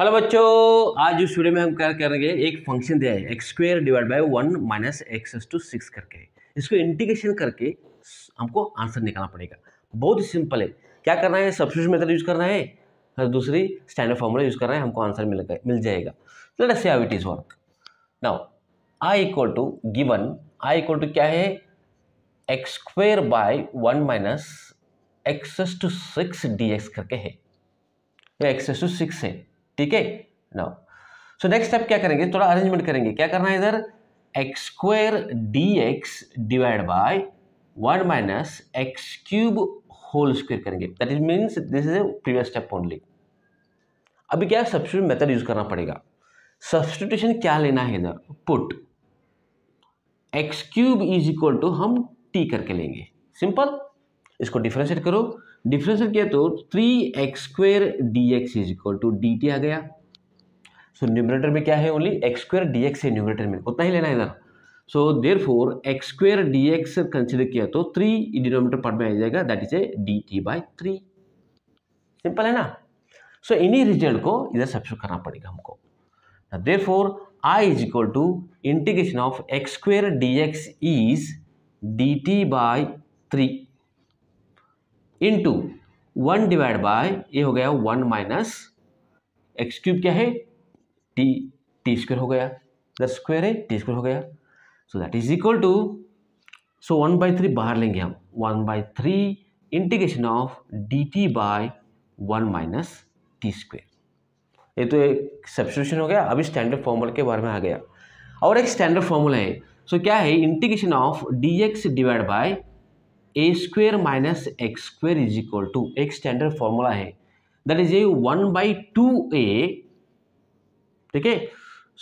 hello बच्चों आज इस वीडियो में हम क्या करेंगे एक फंक्शन दिया है x square divide by one minus x to six करके इसको इंटीग्रेशन करके हमको आंसर निकालना पड़ेगा बहुत ही सिंपल है क्या करना है सब्सिट्यूट मेथड यूज़ करना है और दूसरी स्टैंडर्ड फॉर्मूला यूज़ करना है हमको आंसर मिल मिल जाएगा let us how it is work now I equal to given I equal to क्या है x square by one minus x to six d x करके है एक्स टू सिक्स है ठीक है नाउ सो नेक्स्ट स्टेप क्या करेंगे थोड़ा अरेंजमेंट करेंगे क्या करना है इधर x square d x divide by one minus x cube whole square करेंगे that is means this is a previous step only अभी क्या सब्सिट्यूट मेथड यूज करना पड़ेगा सब्सटीट्यूशन क्या लेना है इधर put x cube is equal to हम टी करके लेंगे सिंपल इसको डिफ्रेंशिएट करो डिफ्रेंशिएट किया तो three x square d x is equal to d t आ गया सो so, न्यूमरेटर में क्या है only x square d x है न्यूमरेटर में उतना ही लेना है इधर so therefore x square d x consider किया तो थ्री डिनोमीटर पार्ट में आ जाएगा that is A d t by three simple है ना सो इन्हीं रिजल्ट को इधर सब्सिट्यूट करना पड़ेगा हमको therefore I is equal to integration of x square d x is d t by three into one divide by ये हो गया वन माइनस एक्स क्यूब क्या है टी टी स्क्वेयर हो गया द स्क्वेयर है t square हो गया so that is equal to so one by three बाहर लेंगे हम one by three integration of d t by one minus t square ये तो एक सब्सिट्यूशन हो गया अभी स्टैंडर्ड फॉर्मूला के बारे में आ गया और एक स्टैंडर्ड फॉर्मूला है सो so, क्या है integration of d x divide by a square minus x square is equal to एक स्टैंडर्ड फॉर्मूला है that is a one by two a ठीक है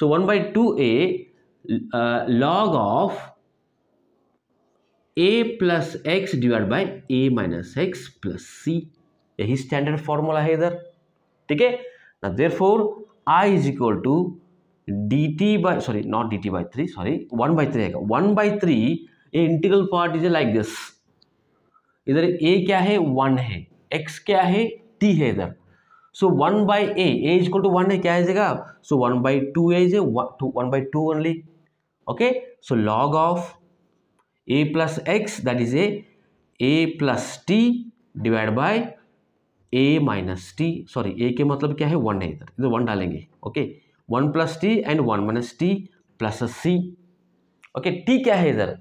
so one by two a log of a plus x divide by a minus x plus c यही standard formula है इधर ठीक है ना therefore I is equal to d t by sorry not d t by three sorry one by three है one by three a integral part is like this इधर a क्या है one है एक्स क्या है t है इधर so one by a a is equal to one है क्या आएगा so one by two as है one by two only okay so log of a plus x that is a a plus t divide by a minus t sorry a के मतलब क्या है one है इधर इधर वन डालेंगे okay one plus t and one minus t plus c okay t क्या है इधर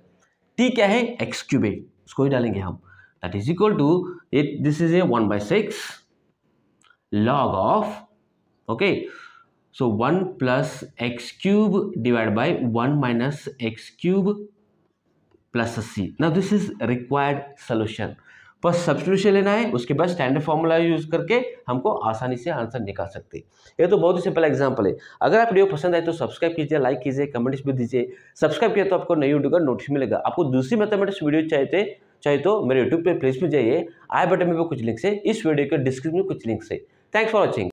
टी क्या है एक्स क्यूब है उसको ही डालेंगे हम that is equal to it this is a 1 by 6 log of okay so 1 plus x cube divided by 1 minus x cube plus c ना दिस इज रिक्वायर्ड सोल्यूशन बस सब्सटीट्यूशन लेना है उसके बाद स्टैंडर्ड फॉर्मूला यूज करके हमको आसानी से आंसर निकाल सकते हैं ये तो बहुत ही सिंपल एग्जांपल है अगर आप वीडियो पसंद आए तो सब्सक्राइब कीजिए लाइक कीजिए कमेंट्स भी दीजिए सब्सक्राइब किया तो आपको नई वीडियो का नोटिस मिलेगा आपको दूसरी मैथमेटिक्स वीडियो चाहिए चाहे तो मेरे यूट्यूब पर प्लेस में जाइए आई बटन में भी कुछ लिंक्स है इस वीडियो के डिस्क्रिप्शन में कुछ लिंक्स है थैंक्स फॉर वॉचिंग